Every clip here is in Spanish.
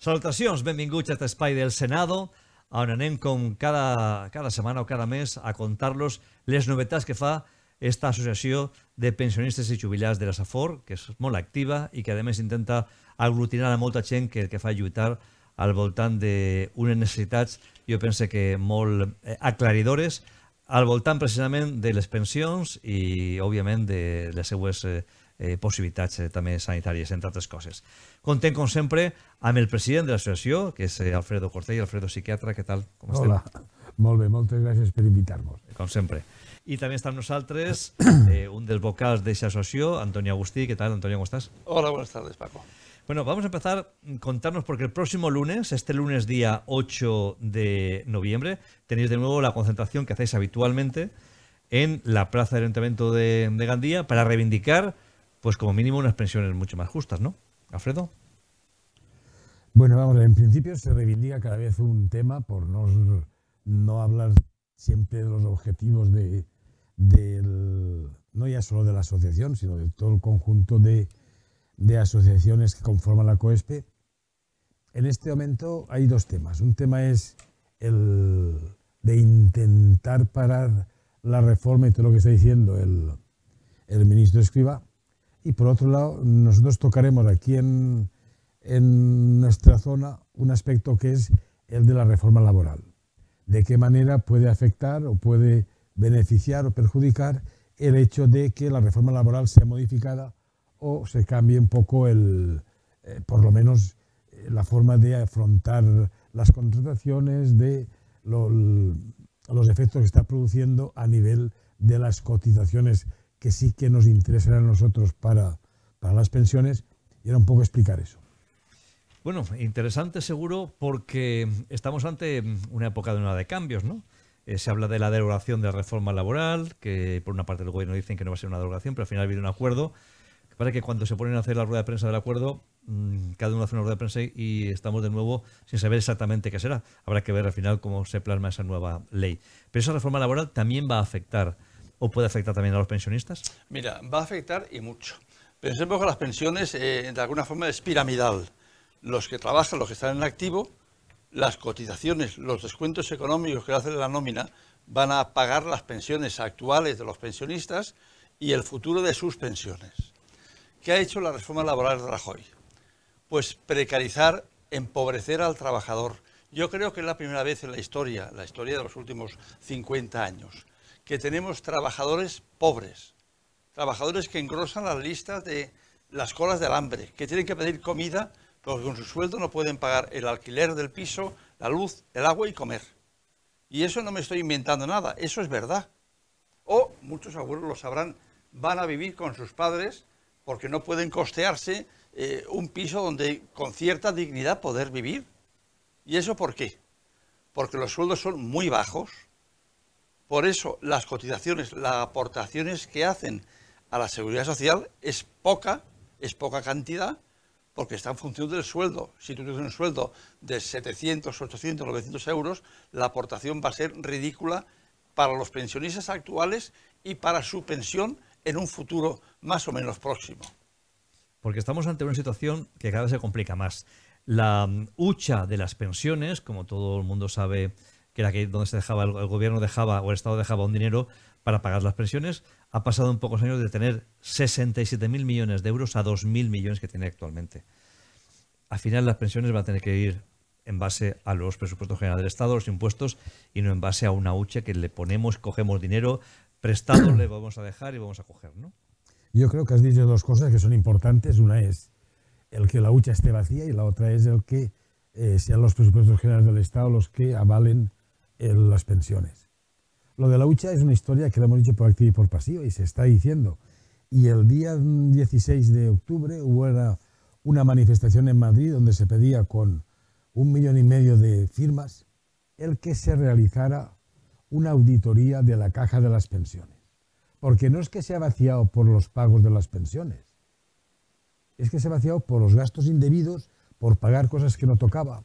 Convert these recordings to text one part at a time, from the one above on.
Salutacions, benvinguts a aquest espai del Senado, on anem com cada, cada setmana o cada mes a contar-los les novetats que fa aquesta associació de pensionistes i jubilats de la SAFOR, que és molt activa i que a més intenta aglutinar a molta gent que el que fa lluitar al voltant d'unes necessitats, jo penso que molt eh, aclaridores, al voltant precisament de les pensions i, òbviament, de les seues eh, eh, eh también sanitarias, entre otras cosas. Contem, con siempre a el presidente de asociación, que es eh, Alfredo Cortell. Alfredo, psiquiatra, ¿qué tal? Hola. estem? Hola, molt bé, moltes gràcies per invitar-nos. Eh, com sempre. I un dels de esa asociación, Antonio Agustí. ¿Qué tal, Antonio? ¿Cómo estás? Hola, buenas tardes, Paco. Bueno, vamos a empezar contarnos porque el próximo lunes, este lunes día 8 de noviembre, tenéis de nuevo la concentración que hacéis habitualmente en la plaza del Ayuntamiento de Gandía para reivindicar pues como mínimo unas pensiones mucho más justas, ¿no? Alfredo. Bueno, vamos, en principio se reivindica cada vez un tema por no, no hablar siempre de los objetivos de, no ya solo de la asociación, sino de todo el conjunto de, de asociaciones que conforman la COESPE. En este momento hay dos temas. Un tema es el de intentar parar la reforma y todo lo que está diciendo el, el ministro Escriba, y por otro lado, nosotros tocaremos aquí en, nuestra zona un aspecto que es el de la reforma laboral. De qué manera puede afectar o puede beneficiar o perjudicar el hecho de que la reforma laboral sea modificada o se cambie un poco el, eh, por lo menos eh, la forma de afrontar las contrataciones, de los efectos que está produciendo a nivel de las cotizaciones que sí que nos interesará a nosotros para, para las pensiones y era un poco explicar eso. Bueno, interesante seguro porque estamos ante una época de una de cambios, ¿no? Eh, se habla de la derogación de la reforma laboral, que por una parte del gobierno dicen que no va a ser una derogación, pero al final viene un acuerdo. Lo que pasa que cuando se ponen a hacer la rueda de prensa del acuerdo, mm, cada uno hace una rueda de prensa y estamos de nuevo sin saber exactamente qué será. Habrá que ver al final cómo se plasma esa nueva ley. Pero esa reforma laboral también va a afectar o puede afectar también a los pensionistas? Mira, va a afectar y mucho. Pensemos que las pensiones eh, de alguna forma es piramidal. Los que trabajan, los que están en activo, las cotizaciones, los descuentos económicos que hacen la nómina van a pagar las pensiones actuales de los pensionistas y el futuro de sus pensiones. ¿Qué ha hecho la reforma laboral de Rajoy? Pues precarizar, empobrecer al trabajador. Yo creo que es la primera vez en la historia, la historia de los últimos 50 años, que tenemos trabajadores pobres, trabajadores que engrosan las listas de las colas del hambre, que tienen que pedir comida porque con su sueldo no pueden pagar el alquiler del piso, la luz, el agua y comer. Y eso no me estoy inventando nada, eso es verdad. O muchos abuelos lo sabrán, van a vivir con sus padres porque no pueden costearse eh, un piso donde con cierta dignidad poder vivir. ¿Y eso por qué? Porque los sueldos son muy bajos, por eso las cotizaciones, las aportaciones que hacen a la seguridad social es poca, es poca cantidad, porque está en función del sueldo. Si tú tienes un sueldo de 700, 800, 900 euros, la aportación va a ser ridícula para los pensionistas actuales y para su pensión en un futuro más o menos próximo. Porque estamos ante una situación que cada vez se complica más. La mm, hucha de las pensiones, como todo el mundo sabe, era que donde se dejaba el, gobierno dejaba o el Estado dejaba un dinero para pagar las pensiones, ha pasado en pocos años de tener 67.000 millones de euros a 2.000 millones que tiene actualmente. Al final las pensiones van a tener que ir en base a los presupuestos generales del Estado, los impuestos, y no en base a una hucha que le ponemos, cogemos dinero prestado, le vamos a dejar y vamos a coger, ¿no? Yo creo que has dicho dos cosas que son importantes. Una es el que la hucha esté vacía y la otra es el que eh, sean los presupuestos generales del Estado los que avalen las pensiones. Lo de la hucha es una historia que lo hemos dicho por activo y por pasivo y se está diciendo. Y el día 16 de octubre hubo una, una manifestación en Madrid donde se pedía con un millón y medio de firmas el que se realizara una auditoría de la caja de las pensiones. Porque no es que se ha vaciado por los pagos de las pensiones, es que se ha vaciado por los gastos indebidos, por pagar cosas que no tocaba,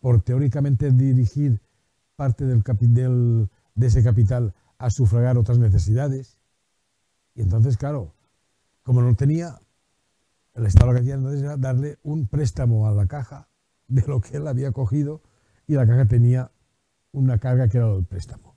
por teóricamente dirigir parte del, de ese capital a sufragar otras necesidades. Y entonces, claro, como no tenía, el Estado lo que hacía entonces era darle un préstamo a la caja de lo que él había cogido y la caja tenía una carga que era el préstamo.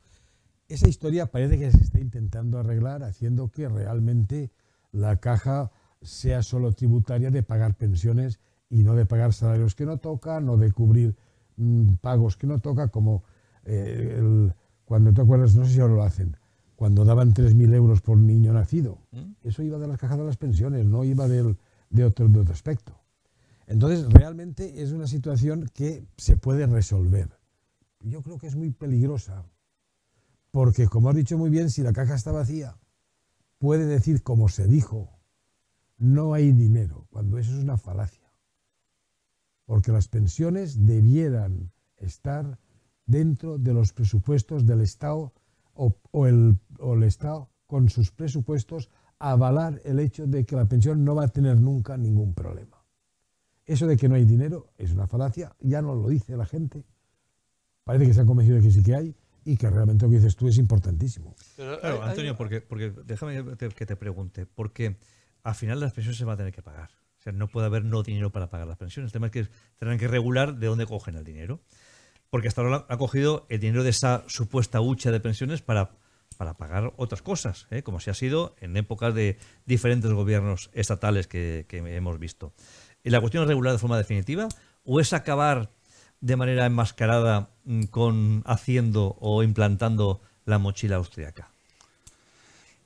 Esa historia parece que se está intentando arreglar haciendo que realmente la caja sea solo tributaria de pagar pensiones y no de pagar salarios que no toca, no de cubrir mm, pagos que no toca, como eh, cuando te acuerdas, no sé si ahora lo hacen, cuando daban 3.000 euros por niño nacido, mm. eso iba de las cajas de las pensiones, no iba del, de, otro, de otro aspecto. Entonces, realmente es una situación que se puede resolver. Yo creo que es muy peligrosa, porque como has dicho muy bien, si la caja está vacía, puede decir, como se dijo, no hay dinero, cuando eso es una falacia. Porque las pensiones debieran estar dentro de los presupuestos del Estado o, el, Estado con sus presupuestos avalar el hecho de que la pensión no va a tener nunca ningún problema. Eso de que no hay dinero es una falacia, ya no lo dice la gente. Parece que se han convencido de que sí que hay y que realmente lo que dices tú es importantísimo. Antonio, Porque, déjame que te, que te pregunte, porque al final las pensiones se van a tener que pagar. O sea, no puede haber no dinero para pagar las pensiones. El tema es que tendrán que regular de dónde cogen el dinero porque hasta ahora ha cogido el dinero de esa supuesta hucha de pensiones para, para pagar otras cosas, ¿eh? como se ha sido en épocas de diferentes gobiernos estatales que, que hemos visto. ¿Y ¿La cuestión es regular de forma definitiva o es acabar de manera enmascarada mm, con haciendo o implantando la mochila austriaca?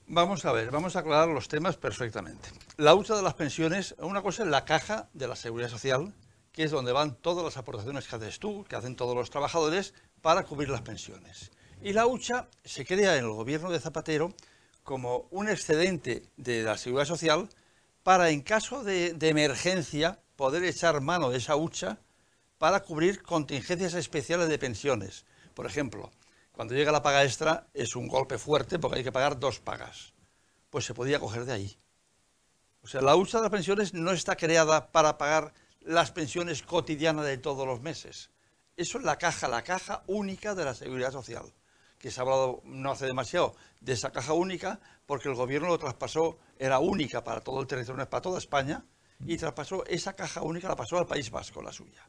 Vamos a ver, vamos a aclarar los temas perfectamente. La hucha de las pensiones, una cosa es la caja de la seguridad social, que es donde van todas las aportaciones que haces tú, que hacen todos los trabajadores, para cubrir las pensiones. Y la hucha se crea en el gobierno de Zapatero como un excedente de la seguridad social para, en caso de, emergencia, poder echar mano de esa hucha para cubrir contingencias especiales de pensiones. Por ejemplo, cuando llega la paga extra es un golpe fuerte porque hay que pagar dos pagas. Pues se podía coger de ahí. O sea, la hucha de las pensiones no está creada para pagar las pensiones cotidianas de todos los meses. Eso es la caja, la caja única de la seguridad social, que se ha hablado no hace demasiado de esa caja única, porque el gobierno lo traspasó, era única para todo el territorio, para toda España, y mm. traspasó esa caja única, la pasó al País Vasco, la suya.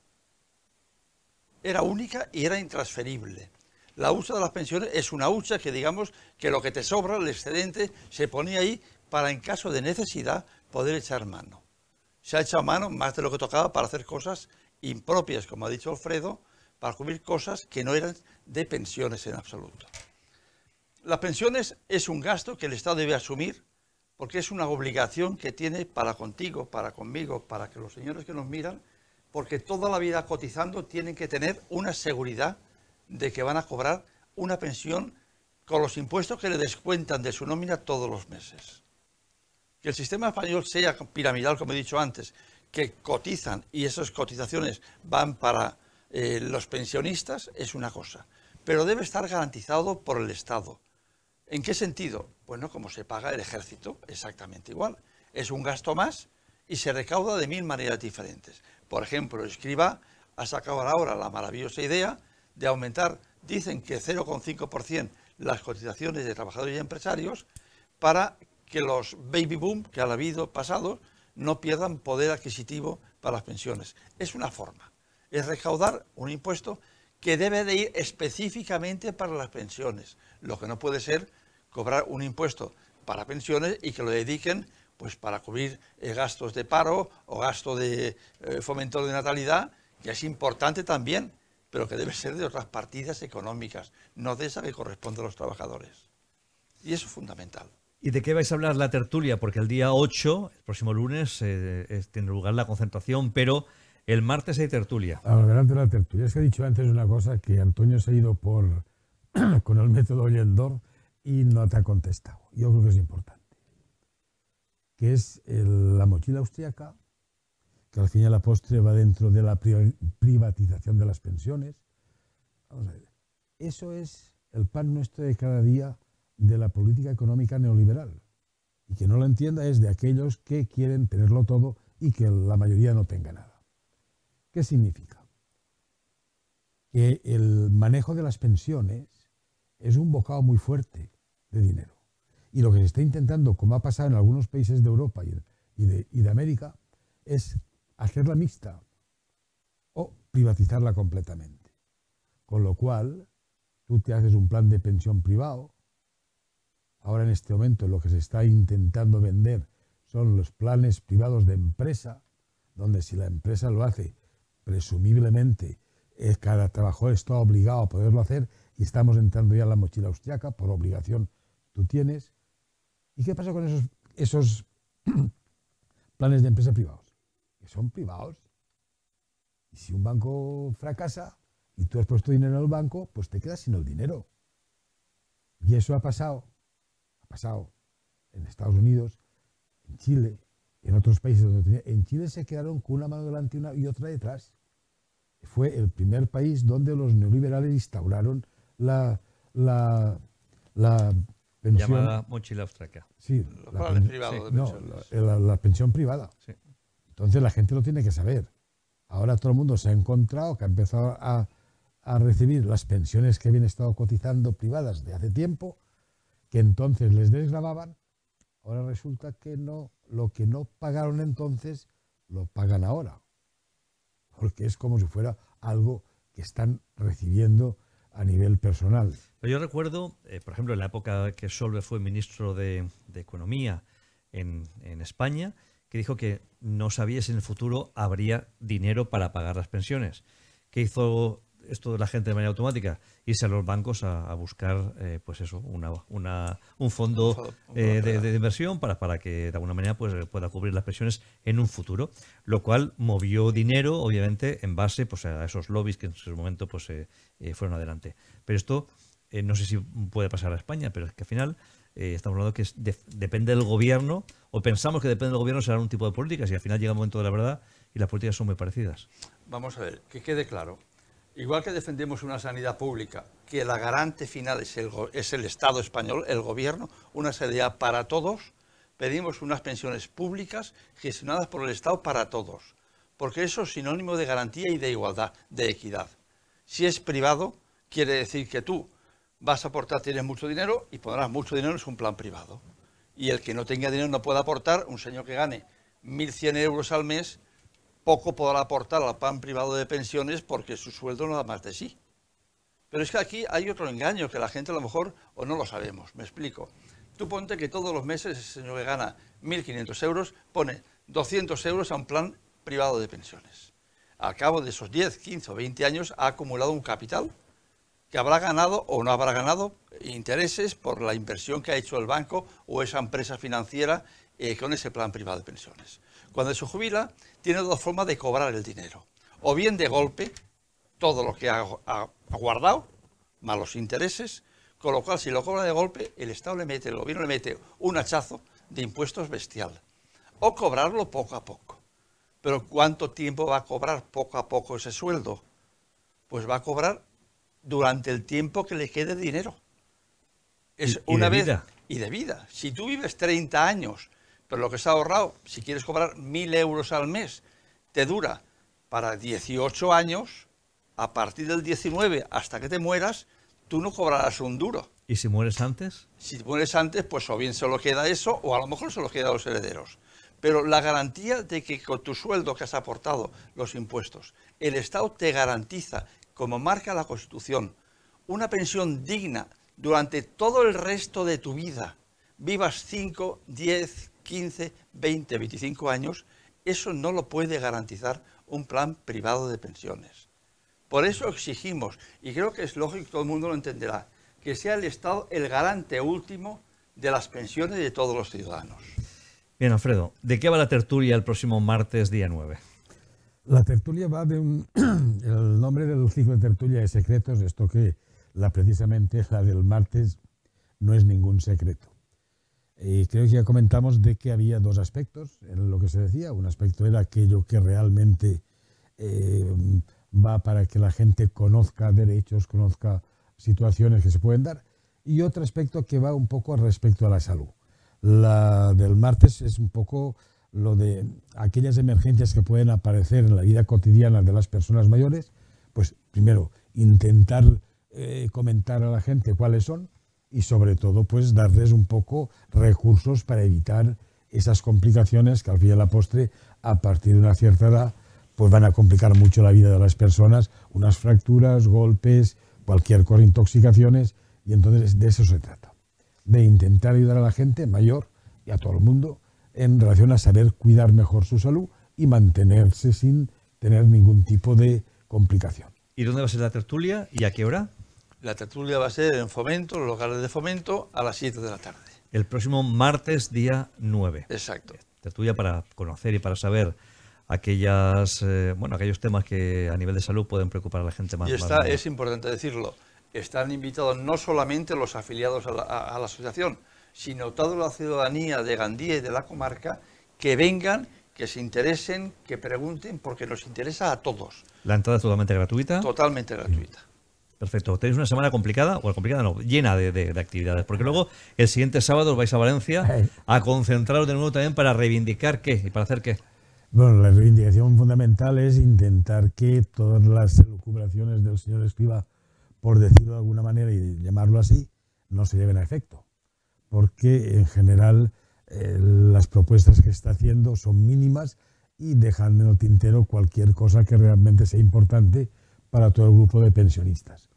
Era única y era intransferible. La hucha de las pensiones es una hucha que digamos que lo que te sobra, el excedente, se ponía ahí para en caso de necesidad poder echar mano se ha echado mano más de lo que tocaba para hacer cosas impropias, como ha dicho Alfredo, para cubrir cosas que no eran de pensiones en absoluto. Las pensiones es un gasto que el Estado debe asumir porque es una obligación que tiene para contigo, para conmigo, para que los señores que nos miran, porque toda la vida cotizando tienen que tener una seguridad de que van a cobrar una pensión con los impuestos que le descuentan de su nómina todos los meses que el sistema español sea piramidal, como he dicho antes, que cotizan y esas cotizaciones van para eh, los pensionistas, es una cosa. Pero debe estar garantizado por el Estado. ¿En qué sentido? Bueno, como se paga el ejército, exactamente igual. Es un gasto más y se recauda de mil maneras diferentes. Por ejemplo, Escriba ha sacado ahora la maravillosa idea de aumentar, dicen que 0,5% las cotizaciones de trabajadores y empresarios para que los baby boom que han habido pasado no pierdan poder adquisitivo para las pensiones. Es una forma, es recaudar un impuesto que debe de ir específicamente para las pensiones. Lo que no puede ser cobrar un impuesto para pensiones y que lo dediquen pues para cubrir eh, gastos de paro o gasto de eh, fomento de natalidad, que es importante también, pero que debe ser de otras partidas económicas, no de esa que corresponde a los trabajadores. Y eso es fundamental. ¿Y de qué vais a hablar la tertulia? Porque el día 8, el próximo lunes, eh, tiene lugar la concentración, pero el martes hay tertulia. Adelante la tertulia. Es que he dicho antes una cosa que Antonio se ha ido por con el método Ollendor y no te ha contestado. Yo creo que es importante. Que es la mochila austriaca, que al fin y al la postre va dentro de la privatización de las pensiones. Vamos a ver. Eso es el pan nuestro de cada día de la política económica neoliberal. Y que no la entienda es de aquellos que quieren tenerlo todo y que la mayoría no tenga nada. ¿Qué significa? Que el manejo de las pensiones es un bocado muy fuerte de dinero. Y lo que se está intentando, como ha pasado en algunos países de Europa y de, y de América, es hacerla mixta o privatizarla completamente. Con lo cual, tú te haces un plan de pensión privado, Ahora en este momento lo que se está intentando vender son los planes privados de empresa, donde si la empresa lo hace, presumiblemente eh, cada trabajador está obligado a poderlo hacer y estamos entrando ya en la mochila austriaca, por obligación tú tienes. ¿Y qué pasa con esos, esos planes de empresa privados? Que son privados. Y si un banco fracasa y tú has puesto dinero en el banco, pues te quedas sin el dinero. Y eso ha pasado pasado en Estados Unidos, en Chile, en otros países donde tenía, en Chile se quedaron con una mano delante y otra detrás. Fue el primer país donde los neoliberales instauraron la, la, pensión. Llamada mochila austríaca. Sí, la, pensión privada. Entonces la gente lo tiene que saber. Ahora todo el mundo se ha encontrado que ha empezado a, a recibir las pensiones que habían estado cotizando privadas de hace tiempo que entonces les desgravaban, ahora resulta que no, lo que no pagaron entonces lo pagan ahora, porque es como si fuera algo que están recibiendo a nivel personal. yo recuerdo, eh, por ejemplo, en la época que Solve fue ministro de, Economía en, España, que dijo que no sabía si en el futuro habría dinero para pagar las pensiones. ¿Qué hizo esto de la gente de manera automática, irse a los bancos a, buscar eh, pues eso, un fondo, eh, de, inversión para, para que de alguna manera pues, pueda cubrir las presiones en un futuro, lo cual movió dinero, obviamente, en base pues, a esos lobbies que en su momento pues, eh, fueron adelante. Pero esto no sé si puede pasar a España, pero es que al final estamos hablando que depende del gobierno, o pensamos que depende del gobierno será un tipo de políticas, y al final llega el momento de la verdad y las políticas son muy parecidas. Vamos a ver, que quede claro Igual que defendemos una sanidad pública, que la garante final es el, es el Estado español, el gobierno, una sanidad para todos, pedimos unas pensiones públicas gestionadas por el Estado para todos, porque eso es sinónimo de garantía y de igualdad, de equidad. Si es privado, quiere decir que tú vas a aportar, tienes mucho dinero y pondrás mucho dinero, es un plan privado. Y el que no tenga dinero no puede aportar, un señor que gane 1.100 euros al mes, poco podrá aportar al plan privado de pensiones porque su sueldo no da más de sí. Pero es que aquí hay otro engaño que la gente a lo mejor o no lo sabemos. Me explico. Tú ponte que todos los meses ese señor que gana 1.500 euros pone 200 euros a un plan privado de pensiones. Al cabo de esos 10, 15 o 20 años ha acumulado un capital que habrá ganado o no habrá ganado intereses por la inversión que ha hecho el banco o esa empresa financiera eh, con ese plan privado de pensiones. Cuando se jubila, tiene dos formas de cobrar el dinero. O bien de golpe, todo lo que ha, guardado, más intereses, con lo cual si lo cobra de golpe, el Estado le mete, el gobierno le mete un hachazo de impuestos bestial. O cobrarlo poco a poco. Pero ¿cuánto tiempo va a cobrar poco a poco ese sueldo? Pues va a cobrar durante el tiempo que le quede dinero. Es una vida. y de vida. Si tú vives 30 años pero lo que ha ahorrado, si quieres cobrar mil euros al mes, te dura para 18 años, a partir del 19 hasta que te mueras, tú no cobrarás un duro. ¿Y si mueres antes? Si mueres antes, pues o bien se lo queda eso o a lo mejor se lo queda a los herederos. Pero la garantía de que con tu sueldo que has aportado, los impuestos, el Estado te garantiza, como marca la Constitución, una pensión digna durante todo el resto de tu vida. Vivas 5, 10, 15, 20, 25 años, eso no lo puede garantizar un plan privado de pensiones. Por eso exigimos, y creo que es lógico, todo el mundo lo entenderá, que sea el Estado el garante último de las pensiones de todos los ciudadanos. Bien, Alfredo, ¿de qué va la tertulia el próximo martes, día 9? La tertulia va de un... el nombre del ciclo de tertulia es Secretos, esto que la, precisamente la del martes no es ningún secreto creo que ya comentamos de que había dos aspectos en lo que se decía. Un aspecto era aquello que realmente eh, va para que la gente conozca derechos, conozca situaciones que se pueden dar. Y otro aspecto que va un poco respecto a la salud. La del martes es un poco lo de aquellas emergencias que pueden aparecer en la vida cotidiana de las personas mayores. Pues primero, intentar eh, comentar a la gente cuáles son y sobre todo pues darles un poco recursos para evitar esas complicaciones que al fin y al la postre a partir de una cierta edad pues van a complicar mucho la vida de las personas, unas fracturas, golpes, cualquier cosa, intoxicaciones y entonces de eso se trata, de intentar ayudar a la gente mayor y a todo el mundo en relación a saber cuidar mejor su salud y mantenerse sin tener ningún tipo de complicación. ¿Y dónde va a ser la tertulia y a qué hora? La tertulia va a ser en Fomento, los lugares de Fomento, a las 7 de la tarde. El próximo martes, día 9. Exacto. Tertulia para conocer y para saber aquellas eh, bueno aquellos temas que a nivel de salud pueden preocupar a la gente más. Y está, es importante decirlo, están invitados no solamente los afiliados a la, a la asociación, sino toda la ciudadanía de Gandía y de la comarca que vengan que se interesen, que pregunten, porque nos interesa a todos. La entrada es totalmente gratuita. Totalmente gratuita. Perfecto. Tenéis una semana complicada, o complicada no, llena de, actividades, porque luego el siguiente sábado os vais a Valencia a concentraros de nuevo también para reivindicar qué y para hacer qué. Bueno, la reivindicación fundamental es intentar que todas las elucubraciones del señor Escriba, por decirlo de alguna manera y llamarlo así, no se lleven a efecto. Porque en general eh, las propuestas que está haciendo son mínimas y dejan en el tintero cualquier cosa que realmente sea importante para todo el grupo de pensionistas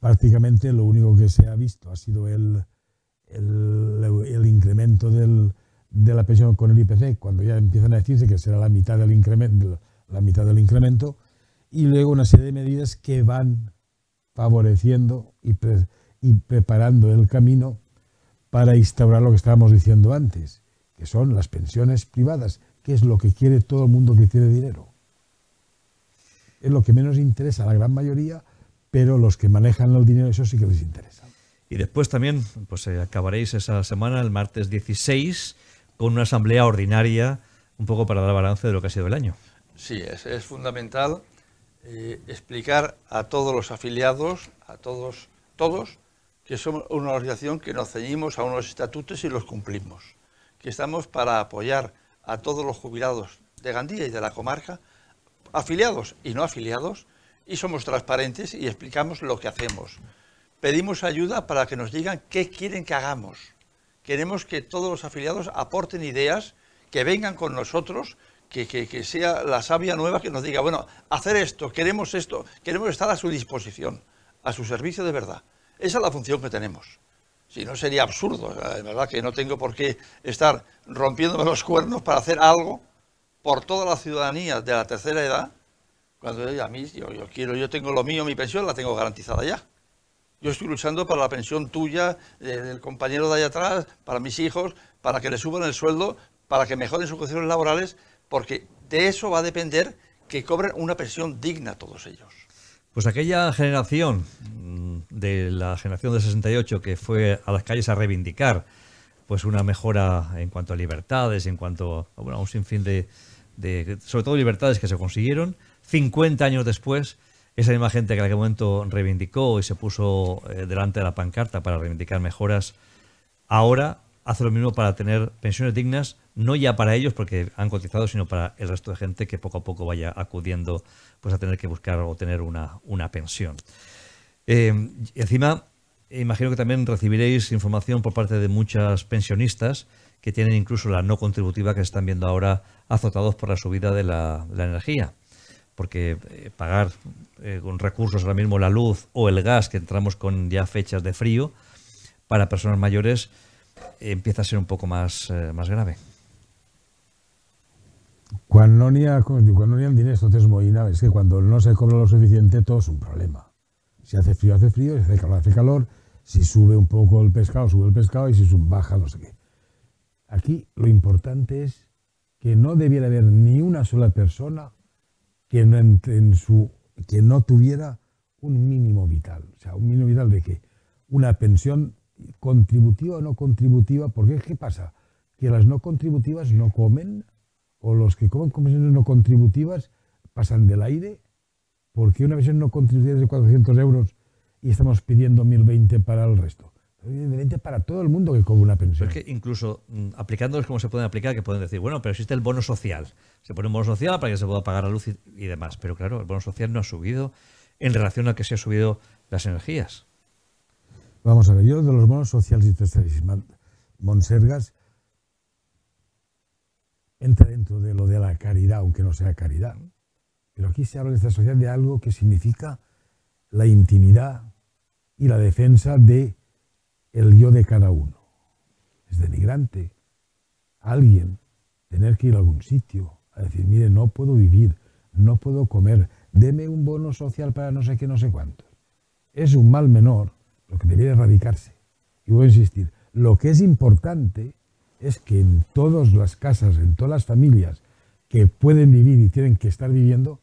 prácticamente lo único que se ha visto ha sido el, el, incremento de la pensión con el IPC, cuando ya empiezan a decirse que será la mitad del incremento, la mitad del incremento y luego una serie de medidas que van favoreciendo y, y preparando el camino para instaurar lo que estábamos diciendo antes, que son las pensiones privadas, que es lo que quiere todo el mundo que tiene dinero. Es lo que menos interesa a la gran mayoría pero los que manejan los dinero, eso sí que les interesa. Y después también, pues eh, acabaréis esa semana, el martes 16, con una asamblea ordinaria, un poco para dar balance de lo que ha sido el año. Sí, es, fundamental eh, explicar a todos los afiliados, a todos, todos, que somos una organización que nos ceñimos a unos estatutos y los cumplimos, que estamos para apoyar a todos los jubilados de Gandía y de la comarca, afiliados y no afiliados, y somos transparentes y explicamos lo que hacemos. Pedimos ayuda para que nos digan qué quieren que hagamos. Queremos que todos los afiliados aporten ideas, que vengan con nosotros, que, que, sea la sabia nueva que nos diga, bueno, hacer esto, queremos esto, queremos estar a su disposición, a su servicio de verdad. Esa es la función que tenemos. Si no sería absurdo, de verdad que no tengo por qué estar rompiéndome los cuernos para hacer algo por toda la ciudadanía de la tercera edad cuando a mí, yo, quiero, yo tengo lo mío, mi pensión la tengo garantizada ya. Yo estoy luchando para la pensión tuya, eh, del compañero de allá atrás, para mis hijos, para que le suban el sueldo, para que mejoren sus condiciones laborales, porque de eso va a depender que cobren una pensión digna todos ellos. Pues aquella generación mm, de la generación de 68 que fue a las calles a reivindicar pues una mejora en cuanto a libertades, en cuanto a, bueno, un sinfín de, de, sobre todo libertades que se consiguieron, 50 años después, esa misma gente que en aquel momento reivindicó y se puso eh, delante de la pancarta para reivindicar mejoras, ahora hace lo mismo para tener pensiones dignas, no ya para ellos porque han cotizado, sino para el resto de gente que poco a poco vaya acudiendo pues, a tener que buscar o tener una, pensión. Eh, encima, imagino que también recibiréis información por parte de muchas pensionistas que tienen incluso la no contributiva que se están viendo ahora azotados por la subida de la energía porque eh, pagar eh, con recursos ahora mismo la luz o el gas, que entramos con ya fechas de frío, para personas mayores eh, empieza a ser un poco más, más grave. Cuando no cuando dinero, no que cuando no se cobra lo suficiente todo es un problema. Si hace frío, hace frío, si hace calor, hace calor, si sube un poco el pescado, sube el pescado y si sube baja, no sé qué. Aquí lo importante es que no debiera haber ni una sola persona que no, tuviera un mínimo vital. O sea, un mínimo vital de que una pensión contributiva o no contributiva, porque ¿qué pasa? Que las no contributivas no comen, o los que comen con pensiones no contributivas pasan del aire, porque una pensión no contributiva es de 400 euros y estamos pidiendo 1.020 para el resto evidentemente para todo el mundo que cobra una pensión. que incluso mm, aplicándolos como se pueden aplicar, que pueden decir, bueno, pero existe el bono social. Se pone un bono social para que se pueda pagar la luz y, demás. Pero claro, el bono social no ha subido en relación a que se han subido las energías. Vamos a ver, yo de los bonos sociales y tercerísimas, Monsergas, entra dentro de lo de la caridad, aunque no sea caridad. Pero aquí se habla de esta sociedad de algo que significa la intimidad y la defensa de el yo de cada uno. Es denigrante. Alguien tener que ir a algún sitio a decir, mire, no puedo vivir, no puedo comer, deme un bono social para no sé qué, no sé cuánto. Es un mal menor lo que debería erradicarse. Y voy a insistir, lo que es importante es que en todas las casas, en todas las familias que pueden vivir y tienen que estar viviendo,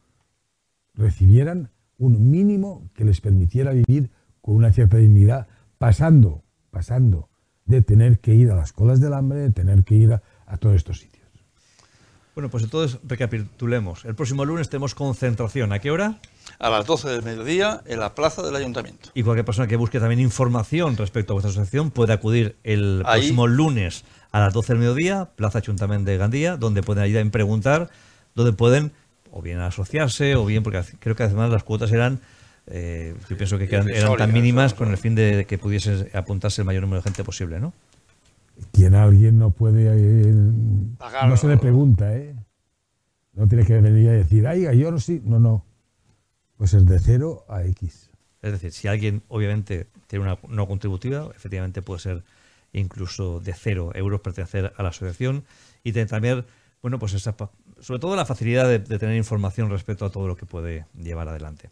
recibieran un mínimo que les permitiera vivir con una cierta dignidad, pasando pasando de tener que ir a las colas del hambre, de tener que ir a, todos estos sitios. Bueno, pues entonces recapitulemos. El próximo lunes tenemos concentración. ¿A qué hora? A las 12 del mediodía en la plaza del ayuntamiento. Y cualquier persona que busque también información respecto a vuestra asociación puede acudir el próximo lunes a las 12 del mediodía, Plaza Ayuntamiento de Gandía, donde pueden ayudar en preguntar, donde pueden o bien asociarse o bien, porque creo que además las cuotas eran eh, yo pienso que eran, tan mínimas con el fin de que pudiese apuntarse el mayor número de gente posible, ¿no? Quien alguien no puede... Eh, no se le pregunta, ¿eh? No tiene que venir a decir, ay, yo no sí. No, no. Pues es de cero a X. Es decir, si alguien obviamente tiene una no contributiva, efectivamente puede ser incluso de cero euros pertenecer a la asociación y tener también, bueno, pues esa, sobre todo la facilidad de tener información respecto a todo lo que puede llevar adelante.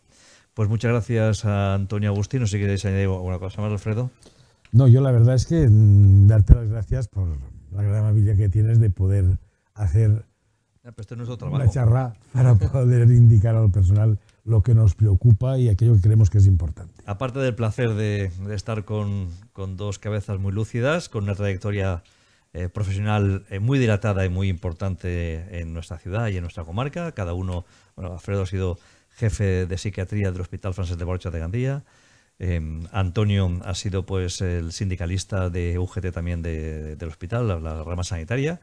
Pues muchas gracias a Antonio Agustín, sé Si queréis añadir alguna cosa más, Alfredo. No, yo la verdad es que mm, darte las gracias por la gran habilidad que tienes de poder hacer una charra para poder indicar al personal lo que nos preocupa y aquello que creemos que es importante. Aparte del placer de, estar con, dos cabezas muy lúcidas, con una trayectoria eh, profesional eh, muy dilatada y muy importante en nuestra ciudad y en nuestra comarca, cada uno, bueno, Alfredo ha sido jefe de psiquiatría del Hospital Francés de Borja de Gandía. Em, Antonio ha sido pues el sindicalista de UGT también del hospital, la, rama sanitaria,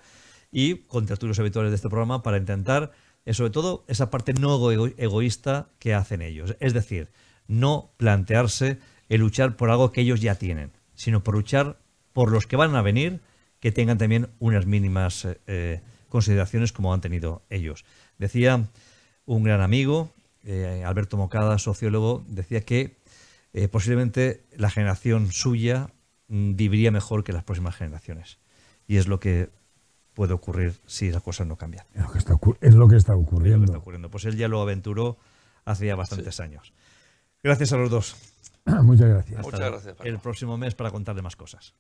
y con los habituales de este programa para intentar, eh, sobre todo, esa parte no egoísta que hacen ellos. Es decir, no plantearse el luchar por algo que ellos ya tienen, sino por luchar por los que van a venir que tengan también unas mínimas eh, eh, consideraciones como han tenido ellos. Decía un gran amigo, eh, Alberto Mocada, sociólogo, decía que eh, posiblemente la generación suya mm, viviría mejor que las próximas generaciones. Y es lo que puede ocurrir si las cosas no cambian. Es lo que está, ocurriendo. Pues él ya lo aventuró hace ya bastantes años. Gracias a los dos. Muchas gracias. Muchas gracias. El próximo mes para contarle más cosas.